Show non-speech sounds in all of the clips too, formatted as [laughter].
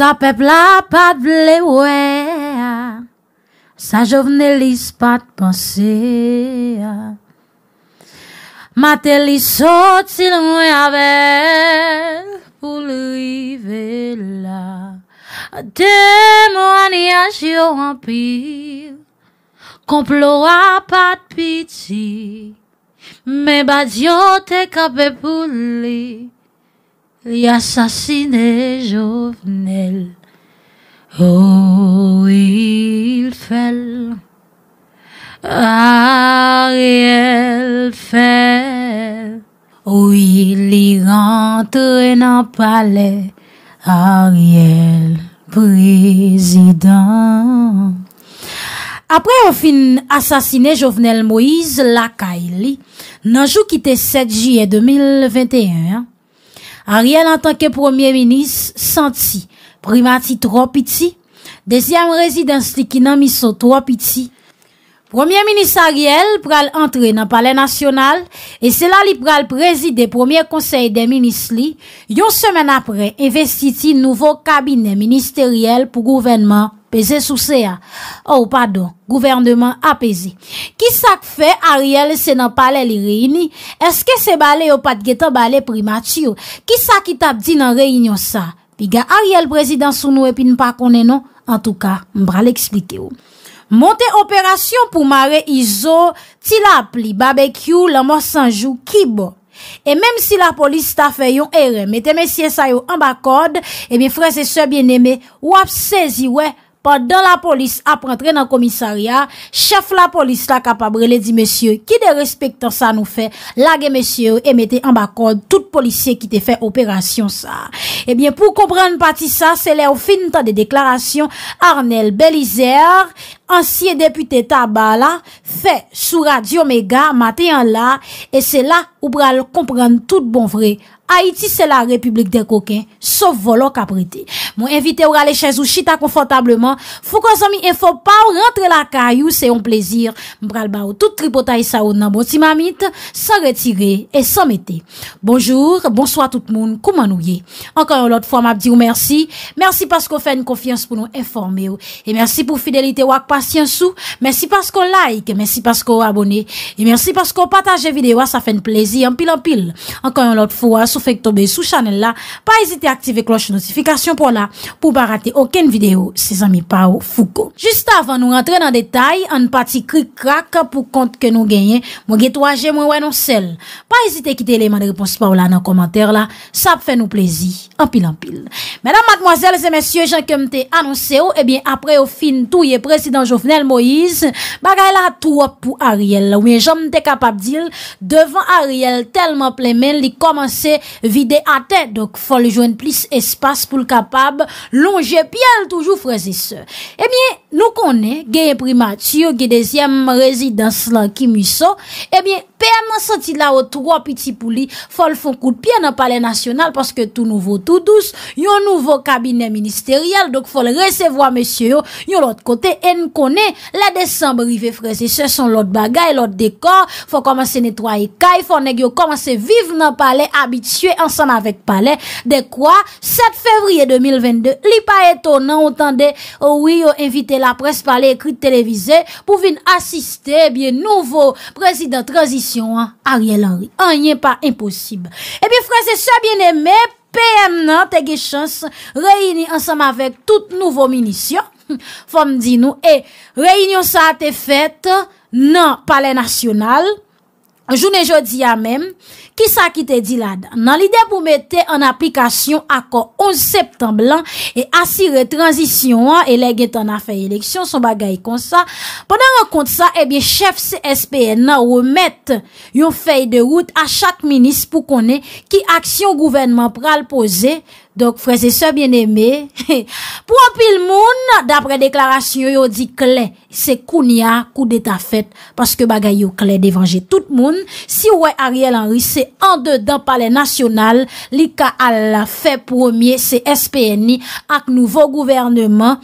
Sa pepla pat ble wè, sa jovne lis pat panse. Ma tel li sotil mwen avè, pou lou i ve la. De mwa ni aji yo wampi, komplo a pat piti. Men ba diyo te kape pou li. y assassiné Jovenel. Oh, il fait Ariel fait. Oh, il y rentre dans le palais. Ariel, président. Après on fin assassiné Jovenel Moïse Lakaïli dans jour qui était 7 juillet 2021, Ariel an tanke premier minis santi primati 3 piti, dezyam rezidans li kinan miso 3 piti. Premier minis Ariel pral entre nan pale nasyonal e sela li pral prezide premier konsey de minis li yon semen apre investiti nouvo kabine ministeriel pou gouvenman. Peze sou se a. Ou oh, pado, gouvernement a peze. Kisa k fe Ariel se nan pale li reini? Eske se bale yo pat geto bale primatio? Kisa ki tap di nan reinyon sa? Piga Ariel prezident sou nou epin pa konenon? En tou ka, mbra le eksplike ou. Monte operasyon pou mare Izo, ti la pli, babekyou, la monsanjou, kibo. E menm si la polis ta fe yon ere, mette men siye sayo an bakod, e mi freze se bieneme wap sezi we, Padan la polis ap rentre nan komisarya, chèf la polis la kapabre le di mèsyè, ki de respectan sa nou fè, lage mèsyè, e mette an bakod tout polisye ki te fè operasyon sa. Ebyen, eh pou komprenn pati sa, se lè ou fin tan de deklarasyon, Arnel Belizer, ansye depute tabala, fè sou radio Mega, matè an la, e se la ou pral komprenn tout bon vrej. Haïti se la republik de koken, so volon kaprete. Mwen invite ou gale chèz ou chita konfortableman, fou kon zami en fò pa ou rentre la kayou, se yon plezir, mbralba ou tout tripota y sa ou nan boti mamit, se retire et se mette. Bonjour, bonsoit tout moun, koumanouye. Ankan yon lot fwa mab di ou mersi, mersi paskou fèn konfians pou nou informe ou, e mersi pou fidelite wak pasyen sou, mersi paskou like, mersi paskou abone, e mersi paskou pataje videwa, sa fèn plezi, anpil anpil. Ankan yon lot fwa, Fek tobe sou chanel la Pa ezite aktive kloche notifikasyon pou la Pou ba rate oken videyo Se zami pa ou fuko Juste avan nou rentre nan detay An pati krik krak pou kont ke nou genye Mwen ge to aje mwen wè non sel Pa ezite kite lèman de repons pa ou la nan komantèr la Sa ap fè nou plezi Ampil ampil Mèdam madmoazèl, zè mèsyè, jan ke mte anonsè ou Ebyen eh apre ou fin tou ye presidant jovenel Moïse Bagay la tou ap pou Ariel Ou mè jan mte kapap dil Devan Ariel telman plemen Li komanse vide à tête. Donc, faut le joindre plus espace pour le capable longer pied toujours frères et Eh bien, nou konen, genye primatio genye dezyem rezidans lan ki miso ebyen, perman santi la ou tro piti pou li, fol fokout pien nan pale nasyonal, paske tout nouvo tout douz, yon nouvo kabine ministerial, dok fol resevo a mesye yo, yon lot kote, en konen la desembe, rive freze, se son lot bagay, lot dekor, fol komanse netwaye kay, fol neg yo komanse vive nan pale, abitue ansan avek pale, dekwa, set fevriye 2022, li pa eto nan otande, ou wi yon invite la presse pale ekri televize pouvin asiste nouvo prezident transisyon a Ariel Henry. Anye pa imposib. E eh bi franse sa bieneme, PM nan tege chans reyini ansam avek tout nouvo minisyon. Fom di nou e eh, reyinyon sa ate fet nan pale nasyonal. Jounen jodi ya men, ki sa ki te di la dan? Nan lide pou mette an aplikasyon akor 11 septemblan e asire transisyon an, e le gen tan a fey eleksyon, son bagay kon sa. Pendan an kont sa, e bie chef CSPN nan ou mette yon fey de route a chak minis pou konen ki aksyon gouvenman pral posey Donk freze se bien eme, [laughs] pou apil moun, dapre deklarasyon yo di kle, se koun ya kou de ta fet, paske bagay yo kle devanje tout moun, si wè Ariel Henry se an de dan pale nasyonal, li ka al fe promye se SPNI ak nouvo gouvernement,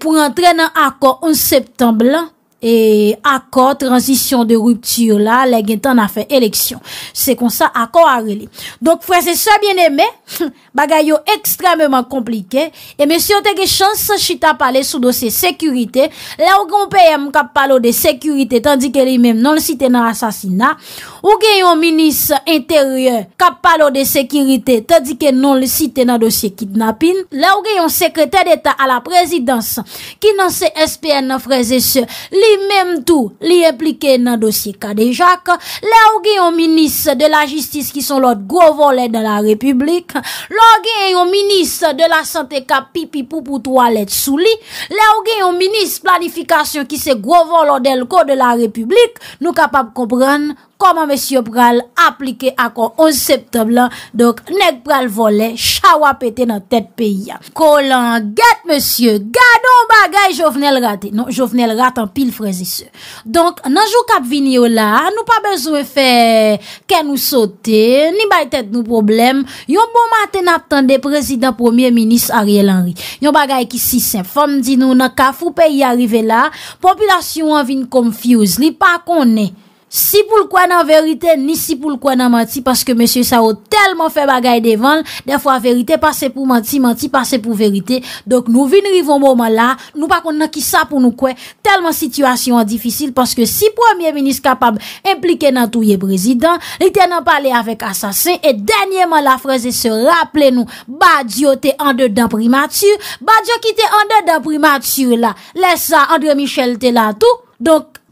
pou entrenan akon 11 septemblan, E akor, transisyon de ruptu la, le gen tan a fe eleksyon. Se kon sa akor a rele. Donk fwese se bien eme, [laughs] bagay yo ekstrememan komplike, e men se yo te ge chans se chita pale sou dosye sekurite, la ou gen ou peyem kap palo de sekurite tandike li men non le site nan asasina, ou gen yon minis interye kap palo de sekurite tandike non le site nan dosye kidnapping, la ou gen yon sekreter de ta a la prezidans, ki nan se SPN nan freze se li mèm tou li eplike nan dosye kade jak, lè ou gen yon minis de la jistis ki son lot gwo volè de la republik, lè ou gen yon minis de la sante ka pipi, poupou, toalet, souli, lè ou gen yon minis planifikasyon ki se gwo volè del ko de la republik, nou kapap komprenn Koman monsi yo pral aplike akon 11 septemblan Dok nek pral vole, chawa pete nan tet pe yon Kolan get monsi yo, gado bagay jo vnel rate Non, jo vnel rate an pil frezi se Donk nanjou kap vini yo la, nou pa bezwe fe Ken nou sote, ni bay tet nou problem Yon bon maten ap tande prezident premier minis Ariel Henry Yon bagay ki si sen, fom di nou nan ka Fou pe yi arrive la, populasyon an vin konfuse Li pa konen Si pou l'kwen nan verite, ni si pou l'kwen nan manti, paske M. Sao telman fe bagay devan, defwa verite, pase pou manti, manti, pase pou verite, dok nou vin rivon mouman la, nou pakon nan ki sa pou nou kwen, telman situasyon an difisil, paske si Premier Ministre kapab implike nan tou ye prezident, li tenan pale avek asasin, e denye man la freze se rapple nou, ba diyo te ande dan primatür, ba diyo ki te ande dan primatür la, lesa Andre Michel te la tou, dok,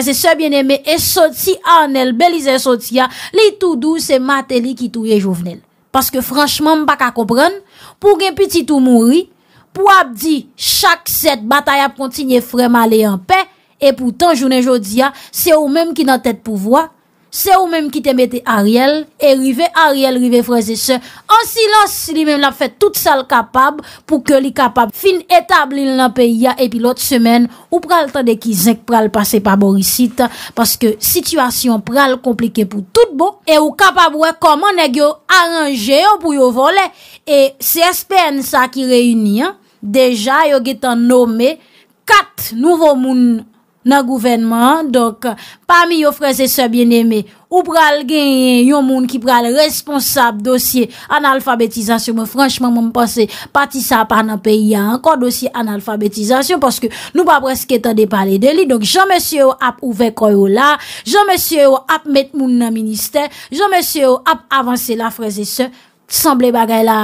Se sebyen eme esoti anel belize esotia li tou dou se mateli ki tou ye jovenel. Paske franchman m baka kopran pou gen petitou mouri pou ap di chak set bataya kontinye freman le en pe e poutan jounen jodia se ou menm ki nan tet pouvoa. Se ou menm ki te mette Ariel, e rive Ariel rive fraze se. An silans li menm la fet tout sal kapab pou ke li kapab fin etablin la pe ya epi lot semen. Ou pral tade ki zek pral pase pa borisita. Paske situasyon pral komplike pou tout bo. E ou kapab wek koman e gyo aranje yo pou yo vole. E se SPN sa ki reyuni ya, deja yo getan nome kat nouvo moun. nan gouvenman, donk, pami yo freze se bieneme, ou pral gen yon moun ki pral responsab dosye analfabetizasyon, mwen franchman mwen mpase patisa pa nan pe, yon ankon dosye analfabetizasyon, poske nou pa preske tade pale deli, donk, jomensye yo ap ouve koyo la, jomensye yo ap met moun nan minister, jomensye yo ap avanse la freze se, Samble bagay la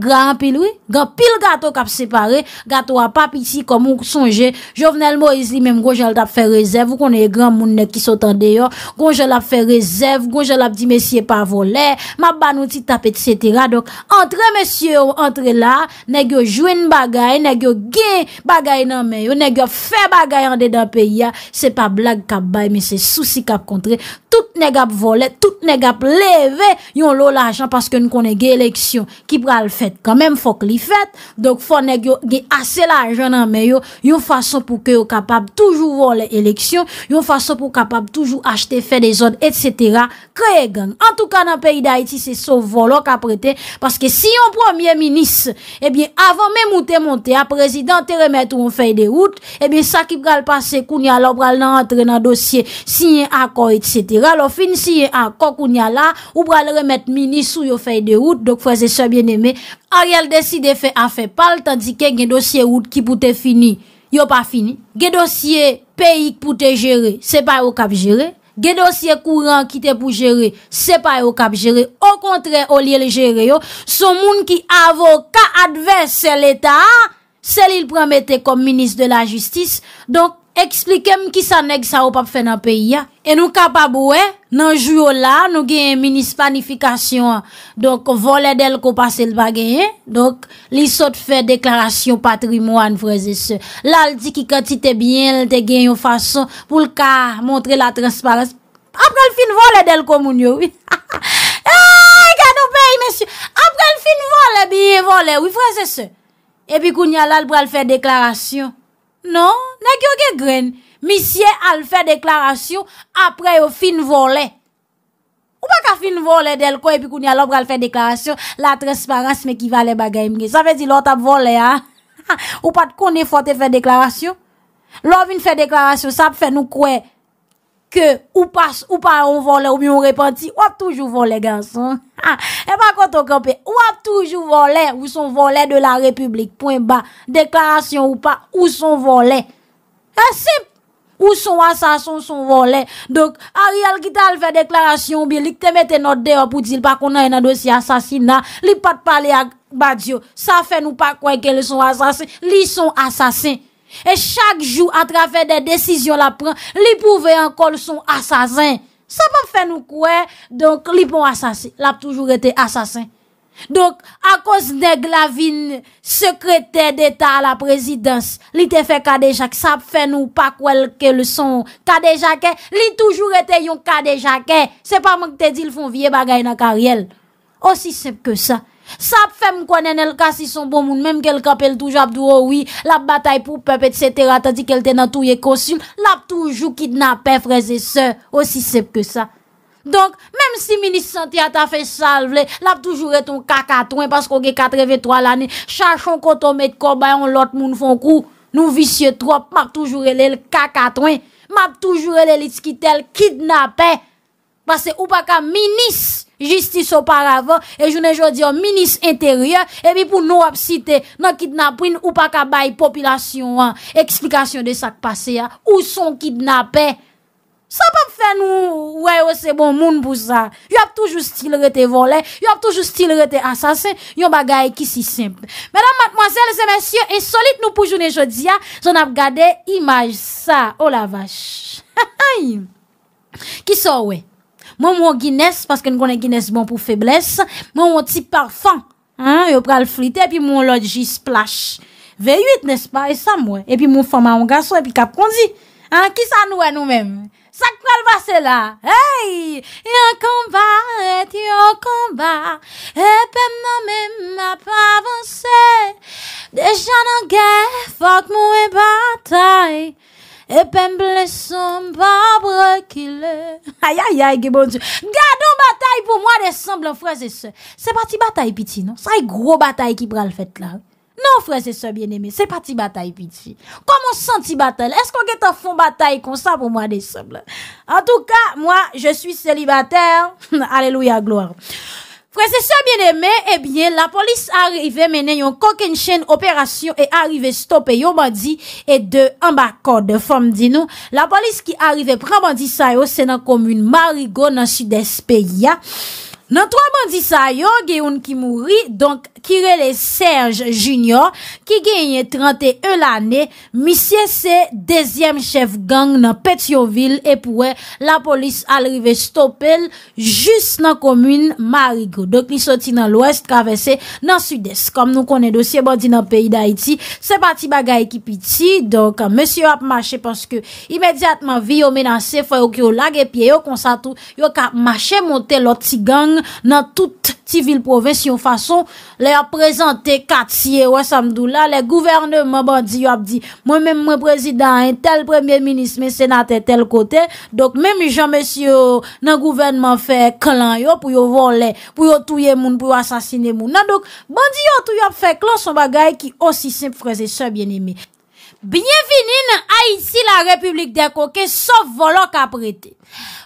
gran pil wè Gan pil gato kap separe Gato apap iti kom moun sonje Jovenel Moise li menm gwojel tap fe rezèv Ou konè yè gran moun nek ki sotan deyo Gwojel ap fe rezèv Gwojel ap di mesye pa vole Mab banouti tap et cetera Dok entre mesye ou entre la Nè gyo jwen bagay Nè gyo gen bagay nan menyo Nè gyo fe bagay an de da peya Se pa blag kap bay Mè se souci kap kontre Tout nè gap vole Tout nè gap leve Yon lola achan Paske nou konè gen eleksyon ki pral fèt, kamèm fòk li fèt, dòk fònèk yo ge asè la jò nan mè yo, yo fòsò pou ke yo kapab toujou vò lè eleksyon, yo fòsò pou kapab toujou achète fè de zòd, et sètera, kreye gen. An tou ka nan peyi da iti, se sou volòk apre te, paske si yon premier minis, ebyen eh avon mè moutè moutè, a prezident te remèt ou yon fèy de wout, ebyen eh sa ki pral pase koun ya la, pral nan antre nan dosye si yon akon, et sètera, lo fin si yon akon koun ya la, ou pr Dok fwese sebyen eme, a yal deside fe a fe pal tandike gen dosye wout ki pou te fini, yo pa fini. Gen dosye peyi pou te jere, se pa yo kap jere. Gen dosye kouran ki te pou jere, se pa yo kap jere. O kontre, o liye le jere yo, son moun ki avokat adverse se l'Etat, sel il pramete kom minis de la justis. Donk eksplikem ki sa neg sa yo pap fe nan peyi ya. E nou kapab wè, nan ju yo la, nou gen yon minis panifikasyon. Donk, volè del ko pase l bagayen. Donk, li sot fè deklarasyon patrimon an vreze se. La, l di ki kati te bien, te gen yon fason pou l ka montre la transparans. Apre l fin volè del ko moun yo, wè. A, yon kan nou pey, mèsyon. Apre l fin volè, biye volè, wè vreze se. E pi koun yalal pral fè deklarasyon. Non, nan gen yon gen gren. Misye al fè deklarasyon apre yo fin volè. Ou pa ka fin volè del kwen epi kouni al ombra al fè deklarasyon, la transparans me kivalè bagay mge. Sa fè di lò tap volè, ha? Ou pa kouni fote fè deklarasyon? Lò vin fè deklarasyon, sa fè nou kwen ke ou pas, ou pa an volè, ou mi an repenti, wap toujou volè, ganson. E pa konton kapè, wap toujou volè, ou son volè de la republik, point ba. Deklarasyon ou pa, ou son volè. Ha, sep! Ou son assasin, son volen. Donk, Ariel Guitard fè deklarasyon bi, li k te mette not deyo pou dil pa konan yon dosi assasin nan, li pat pale ak badyo. Sa fè nou pa kwen ke li son assasin, li son assasin. E chak jou, atra fè de desisyon la pran, li pou vey an kol son assasin. Sa pa fè nou kwen, donk, li pou assasin, la pou toujou rete assasin. Donk, akos neg la vin sekrete d'eta la prezidans, li te fe kadejake, sap fe nou pa kwel ke le son kadejake, li toujou rete yon kadejake, se pa mwen te di lifon vie bagay nan karyel. Osisep ke sa, sap fe mkwane nel kasi son bomoun, menm ke l kapel toujabdou oui, lap batay pou pepet setera, tadik el tena touye konsum, lap toujou kidnap pef reze se, osisep ke sa. Donk, menm si minis santi a ta fe salve, la pou toujoure ton kaka tron, paskou ge katreve to alani, chachon koto met ko bayan lot moun fon kou, nou visye trop, map toujoure lel kaka tron, map toujoure lel itz ki tel kidnapen, pase ou paka minis jistis oparavan, e jounen jodi an, minis interye, e bi pou nou ap site nan kidnap rin, ou paka bayi populasyon an, eksplikasyon de sak pase ya, ou son kidnapen, Sa pa pou fè nou wè yo se bon moun pou sa. Yo ap toujou stil rete vole, yo ap toujou stil rete asase, yon bagay ki si simple. Mèdam, matmoazèl, zè mèsyè, en solit nou pou jounen jodia, zon ap gade imaj sa, o oh la vache. Ki sa wè? Mwen mwen Guinness, paske nou konen Guinness bon pou feblesse, mwen mwen ti parfan, yon pral frite, epi mwen lodji splash. V8, nespa, e sa mwen? Epi mwen fòman an gaso, epi kap kondi. Ki sa nou wè nou mèm? Sak pa l vase la, hey! Yon konba, et yon konba, epem nan men ap avanse, dejan nan gen, fok mou e batay, epem blesom pa brekile. Ayayay, ge bonjou, gado batay pou mwa de san blan fwese se. Se pati batay piti, non? Sa yi gro batay ki pral fete la. Non, frères et sœurs bien-aimés, c'est pas ti bataille, piti. Koman san ti bataille? Esko gen te fon bataille kon sa pou mwen desemble? En tout ka, mwen, je suis celibatère. [laughs] Alleluia, gloire. Frères eh et sœurs bien-aimés, la polis arrive menen yon kokenshen operasyon e arrive stoppe yon bandi e de ambakor de fom di nou. La polis ki arrive pran bandi sayo se nan komoun Marigo, nan sud-espè ya. Nan toan bandi sayo, gen yon ki mouri, donk, kirele Serge Junior ki genye 31 l ane misye se dezyem chef gang nan Petionville e pouwe la polis alrive stopel jist nan komune Marigou. Dok ni soti nan l west kavesse nan sud-est. Kom nou konen dosye bodi nan peyi da iti, se bati bagay ki piti. Dok monsi yo ap mache paske imediatman vi yo menanse fwe yo ki yo lage piye yo konsatu yo kap mache monte loti gang nan tout ti vil provensyon fason le Mwen ap prezante katsiye wè samdou la, le gouverne mwen bandi yo ap di, mwen mwen mwen prezident an tel premier ministre, senate tel kote, dok mwen mwen janmè si yo nan gouverne mwen fè klan yo pou yo volè, pou yo touye moun, pou non, yo asasine moun. Nan dok, bandi yo touye ap fè klan son bagay ki osi simp freze, sè bjen eme. Bienvenin a iti la Republik de Koke, so volòk ap rete.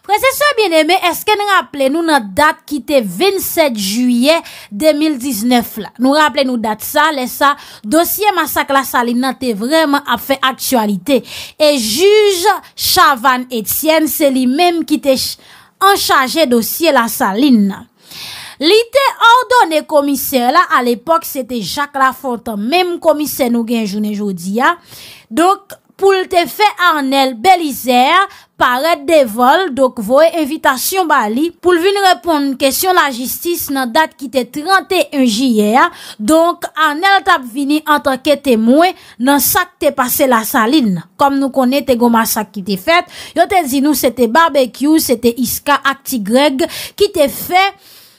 Precesor bien eme, eske nou rappele nou nou dat ki te 27 juye 2019 la. Nou rappele nou dat sa, lesa dosye masak la saline na te vreman ap fe aktualite. E juj Chavan Etienne, se li menm ki te an chaje dosye la saline na. Li te ordone komise la, al epok se te Jacques Lafontaine, menm komise nou gen jounen joudi ya. Dok... pou l te fe Arnel Belizer paret de vol, dok vwe evitasyon bali, pou l vin repond kèsyon la jistis nan dat ki te 31 jyer, donk Arnel tap vini antre kè te mwen nan sak te pase la salin, kom nou konen te goma sak ki te fet, yo te zinou se te barbekyou, se te iska ak ti greg, ki te fe...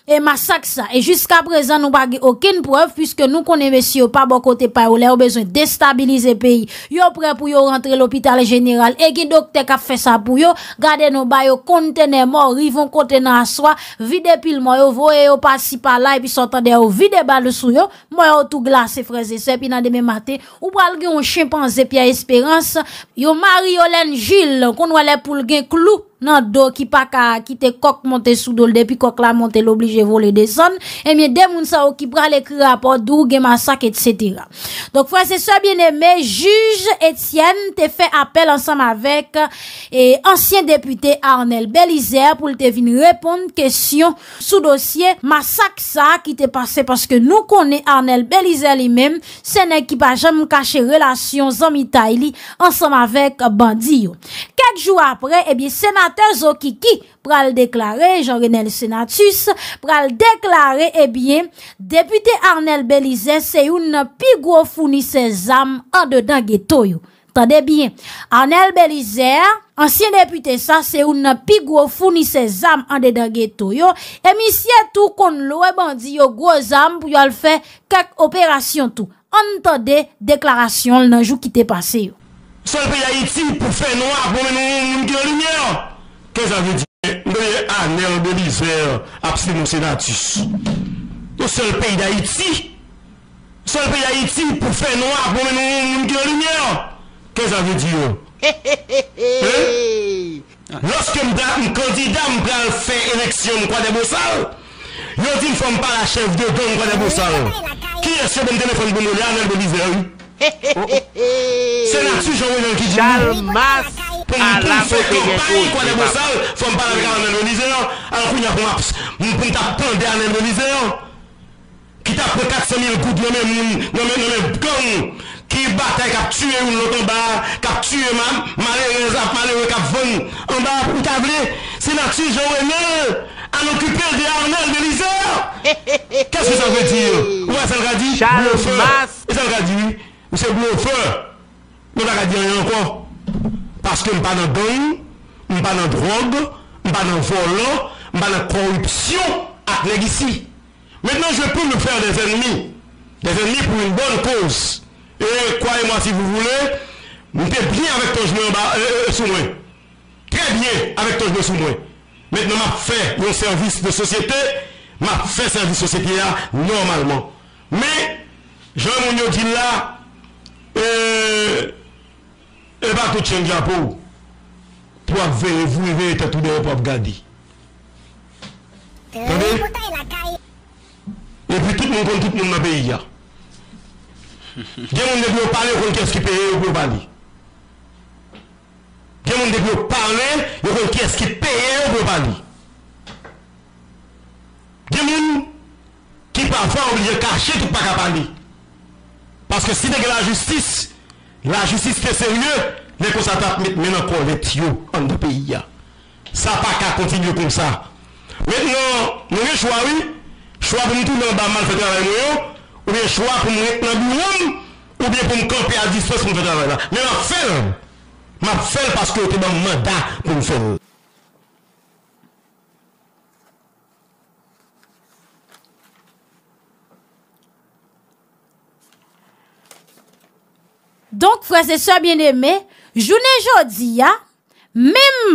E masak sa, e jiska prezan nou bagi okin pref, pwiske nou konen mesi yo pa bo kote pay ou le yo bezon destabilize peyi. Yo pre pou yo rentre l'opital geniral, e ki dokte ka fe sa pou yo, gade nou bayo kontene mor, rivon kontene aswa, vide pil mwen yo, voye yo pasi pala, epi sotande yo vide bal sou yo, mwen yo tou glase freze se, epi nan deme mate, ou bal gen yon chimpanzè pi a esperans, yo mari olen jil, kon wale pou gen klou, nan do ki pa ka ki te kok monte sou dolde, pi kok la monte l'oblige vole de zon, emye eh demoun sa ou ki pra le kri rapot, douge, masak, et cetera. Donk fwa se sou a bien eme, juj Etienne te fe apel ansam avek eh, ansyen depute Arnel Belizer pou te vin repond kesyon sou dosye masak sa ki te pase paske nou konen Arnel Belizer li mem, sen ekipa jan mou kache relasyon zanmi ta li ansam avek bandiyo. Kek jou apre, emye eh sen a Atezo kiki, pral deklare, jan renel senatus, pral deklare, e eh bie, depute Arnel Belize se yon nan pi gwo founi se zam an dedan geto yo. Tande bie, Arnel Belize, ansyen depute sa, se yon nan pi gwo founi se zam an dedan geto yo, emisye tou kon lowe bandi yo gwo zam pou yo al fe kak operasyon tou. An tande deklarasyon l nan jou ki te pase yo. Sol pe ya iti pou fe noua, pou men nou moun gen lounye yo. Ke zanve di oh. yo? Mwen gole anel belize yo. Apsi mwen se natus. O sol pey da iti. Sol pey da iti pou fey no ap bonen mwen mwen mwen mwen gen lounye yo. Ke zanve di yo? He he he he he. He? Loske m blat m kodida m plan fey eleksyon kwa debosal. Yo din fom pa la chef de don kwa debosal. Ki esye m tenen fom bonole anel belize yo? He he he he he. Se natus yo ou enon ki di yo. Sal mas. pou moun toum se kon pari kwa de bo sal fòm pari ka anel de lise yo an kou nye kou ap sè moun pou m tap pen de anel de lise yo ki tap pou kat se mi l kout moun moun moun moun moun moun moun moun ki batay kap tue ou loton ba kap tue mam malewe kap fon an ba ap mou table se natsi jou ene an okupen de anel de lise yo kè se sa vwe di yo mwen se l ga di mwen se l ga di mwen se l ga di mwen se l ga di Paske m pa nan don, m pa nan drog, m pa nan volo, m pa nan korupsyon ak leg isi. Metnen jè pou nou fèr des ennmi. Des ennmi pou yon bonn kous. E kwae mwa si vou voule, m pe bie avèk ton jme soumwe. Tre bie avèk ton jme soumwe. Metnen m ap fè yon servis de sosyete, m ap fè servis sosyete la normalman. Me, jè moun yo di la, e... Euh, E ba kout chen japo ou. Pwa ve, ve, ve, te tout de ou pou ap gadi. Eh, Tadi? E pi tout moun kon tout moun mabey ya. Gen moun dek nou pale yo kon kyes ki peye yo pou ap gadi. Gen moun dek nou pale yo kon kyes ki peye yo pou ap gadi. Gen moun ki pa fwa ou liye kache tout pa kap gadi. Paske si deke la justis... La jistiske serye, ne kon sa tap met men an kon let yo an de peyi ya. Sa pa ka kontidyo kon sa. Men nou, men gen chwa wi, chwa pou mwen tou men an daman fete avay nou yo, ou bien chwa pou mwen et nan bi oum, ou bien pou mwen kompe a dispes pou mwen fete avay la. Men ap fel, map fel paske yo te dan mwen da pou mwen fel. Donk fwese sebyen eme, Jounen Jodia, mem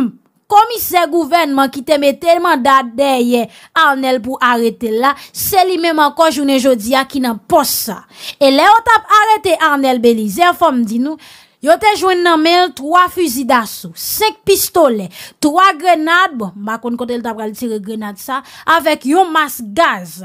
komise gouvenman ki teme telman dat deye Arnel pou arete la, se li mem ankon Jounen Jodia ki nan pos sa. E le yo tap arete Arnel Belize, yon fwem di nou, yon te jwen nan men 3 fuzi daso, 5 pistole, 3 grenade, bo, makon kontel tap kal tire grenade sa, avek yon mas gaz.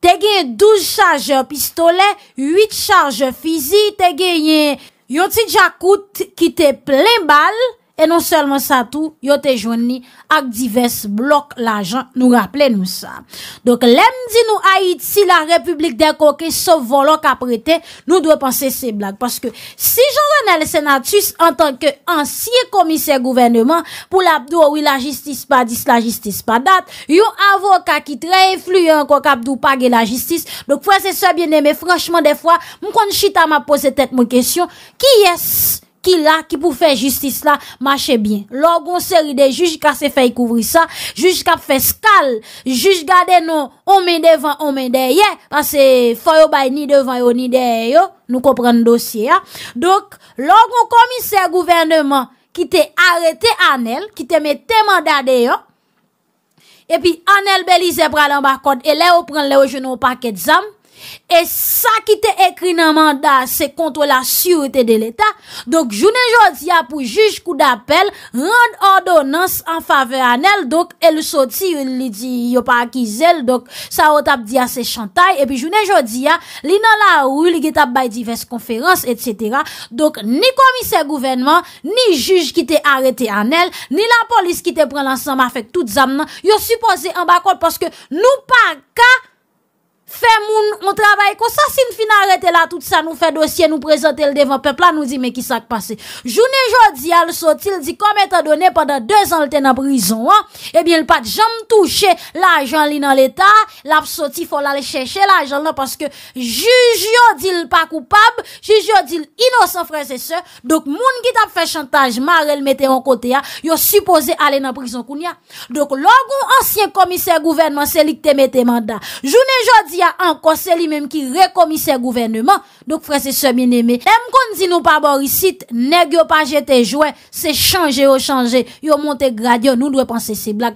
Te gen 12 charge pistole, 8 charge fizi, te gen yon tit jakout ki te plen bal. E non selman sa tou, yo te jouni ak divers blok la jan nou rappele nou sa. Donk lem di nou ayit si la republik de koke so volon ka prete, nou dwe panse se blak. Paske si jounan el senatus an tanke ansye komise gouvernement pou la abdou ou la jistis pa dis la jistis pa dat, yo avoka ki treye fluyen konk abdou pa ge la jistis. Donk fwese se biene, me franchman defwa, mkon chita ma pose tet mwen kesyon, ki yes? ki la, ki pou fè justice la, mache bien. Logon se ride, juj ka se fè yi kouvri sa, juj ka fè skal, juj gade nou, omen devan, omen derye, pan se fè yo bay ni devan yo, ni derye yo, nou kompren dosye ya. Dok, logon komise gouverneman, ki te arete Anel, ki te mette mandade yo, epi Anel belize pralambakot, e le ou pren le ou jenou paket zam, E sa ki te ekri nan manda, se kontro la surete de l'Etat. Donk, jounen jodi ya pou juj kou da apel, rende ordonans an fave an el. Donk, el sou ti yon li di yo pa akizel. Donk, sa otap di a se chantay. E pi jounen jodi ya, li nan la rou, li getap bay divers konferans, et cetera. Donk, ni komise gouvernement, ni juj ki te arete an el, ni la polis ki te pren lansan ma fek tout zam nan. Yo si pose yon bakot, paske nou pa ka... Fè moun, moun travay konsasin fina Arrete la tout sa, nou fè dosye, nou prezante El devan pepla, nou di me ki sak pase Jounen jodi, al soti, el di kom Eta donè, padan 2 an lte nan prizon Ebyen eh l pat, janm touche La ajan li nan l eta, la p soti Fò la le chèche la ajan, nan paske Jouj yo di l pa koupab Jouj yo di l inosan frese se Dok moun ki tap fè chantage Mare l mette yon kote ya, yo suppose Ale nan prizon koun ya, dok Logon ansyen komiser gouvenman Selik te mette manda, jounen jodi Anko se li menm ki re komise gouverneman Dok frese se mene me Tem kon di nou pa borisit Neg yo pa jete jwen Se chanje yo chanje Yo monte gradient nou dwe panse se blak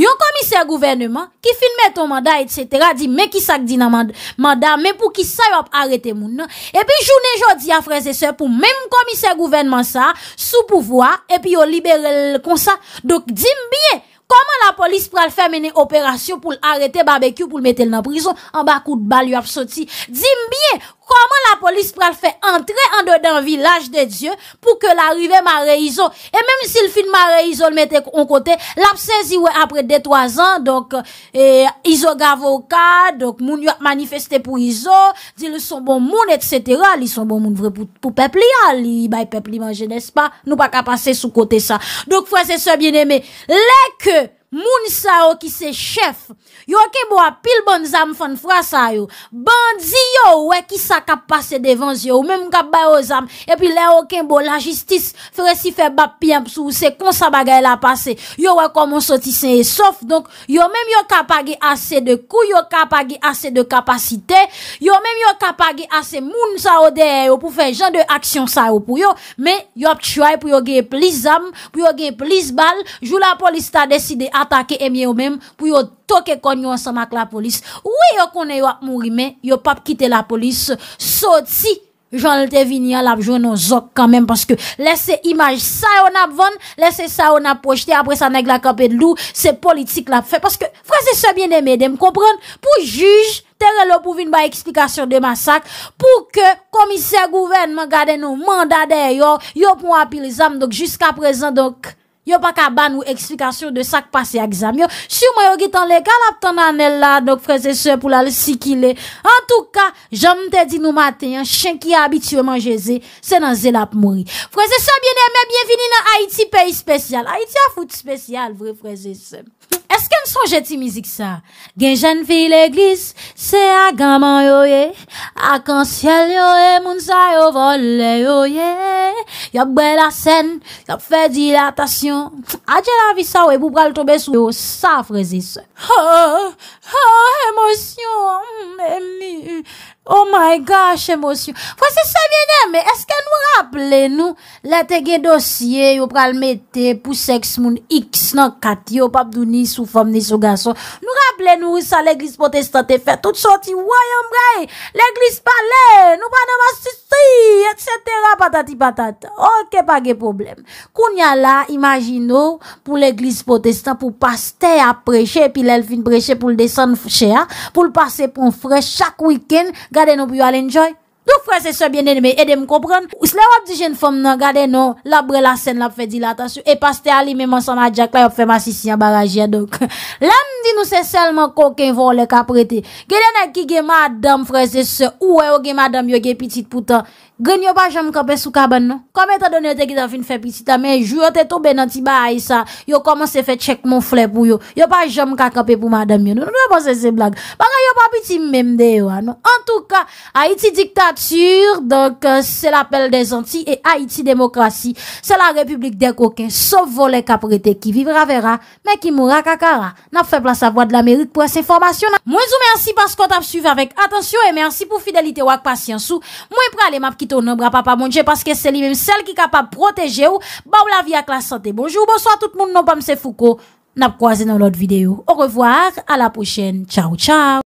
Yon komise gouverneman ki filme ton manda Etc di menm ki sak di nan manda Menm pou ki sa yop arete moun non? E pi jounen jodi a frese se Pou menm komise gouverneman sa Sou pouvoi e pi yo libere Kon sa dok di mbiye Koman la polis pral fè menè operasyon pou l'arete barbekyou pou l'metèl nan prizon? An bakout bal yu ap soti. Dime bien! comment la police pral fait entrer en dedans village de Dieu pour que l'arrivée maraiso et même si film ma le mettait en côté l'a est après deux trois ans donc euh, Iso avocat donc moun manifesté pour Iso dit le son bon moun etc. ils sont bon moun vrai pour y peuple li bay peuple mange n'est-ce pas nous pas qu'à passer sous côté ça donc frères et bien aimé, les que Moun sa yo ki se chef... Yo kem bo apil bon zam fan fwa sa yo... Bandzi yo we ki sa kap pase devan yo... Mwen kap bayo zam... E pi le yo kem bo la jistis... Fere si fe bap piyam sou... Se kon sa bagay la pase... Yo we koman soti se esof... Yo menm yo kapage ase de kou... Yo kapage ase de kapasite... Yo menm yo kapage ase moun sa yo der yo... Pou fe jan de aksyon sa yo pou yo... Men yo ptchouay pou yo ge plis zam... Pou yo ge plis bal... Jou la polis ta deside... Atake emye ou men, pou yo toke konyo ansama k la polis. Ou yo kone yo ap mouri men, yo pap kite la polis. Soti, janlite vini alap jwen nou zok kanmen. Paske lese imaj sa yon ap ven, lese sa yon ap pojte. Apre sa neg la kapet lou, se politik la fe. Paske frase se bien deme, deme kompran. Pou juj, tere lo pou vin ba eksplikasyon de masak. Pou ke komise gouverne man gade nou mandade yon. Yon pou ap pil zam, donc jusqu'a prezen, donc... Yo pa ka ban ou eksplikasyon de sak pase a gizam. Yo, sou mwen yo gitan legal ap tan anel la, dok freze se pou lal si ki le. En tout ka, jan mwen te di nou maten, chen ki abituyman jeze, se nan zel ap mouni. Freze se, bienem, et bienveni nan Haiti, peyi spesyal. Haiti a fout spesyal, vre freze se. Eske n son jeti mizik sa? Gen jen fi l'eglis, se agaman yo ye Akansyel yo e mounsa yo vole yo ye Yap bwe la sen, yap fe dilatasyon Adye la vi sa we, pou pral tobe sou yo sa frezis Ha, ha, emosyon, mm, emi Oh my gosh, emosyon... Fwa se se vye neme, eske nou rapple nou... La tege dosye, yo pral mette... Pou seks moun x nan kati... Yo papdouni sou famni sou gason... Nou rapple nou sa l'Eglise Potestan te fe... Tout sorti, woyan brey... L'Eglise pa le... Nou panan masistri, etc... Patati patat... Ok, pa ge problem... Koun ya la, imagino... Pou l'Eglise Potestan pou paste apreche... Pi l'elfin preche pou l'desan chea... Pou l'pase pou n'freche chak wiken... Gade nou pou yo alenjoy. Dou fre se se bine de me edem kompran. Ou se le wap di jen fom nan. Gade nou la bre la sen la fe di la tasu. E paste ali me man san adjak. Lè yop fe masisi yon barajye. Lè m di nou se selman koken vou le kaprete. Gade nan ki ge madam fre se se. Ou we ou ge madam yo ge pitit poutan. Gwen yo pa jom kope sou kaban nou? Kome ta donye te ki ta fin fe piti ta men Jou yo te tobe nan ti ba a yisa Yo koman se fe tchek mon fle pou yo Yo pa jom ka kope pou madame yo nou Yo pa piti memde yo anou ah, En touka Haiti diktatur Donk se la pel de zanti E Haiti demokrasi Se la republik de koken Sov vo le kaprete ki vivra vera Me ki mura kakara Nap fe plas sa vwa de l'Amerik pou ase formasyon Mwen sou mersi paskot ap suvi avek Atensyon e mersi pou fidelite wak pasyansou Mwen pre ale map ki qui ton nom papa mon Dieu parce que c'est lui-même celle qui capable protéger ou ba la vie avec la santé. Bonjour, bonsoir tout le monde, non pas Foucault. N'a croisé dans l'autre vidéo. Au revoir, à la prochaine. Ciao ciao.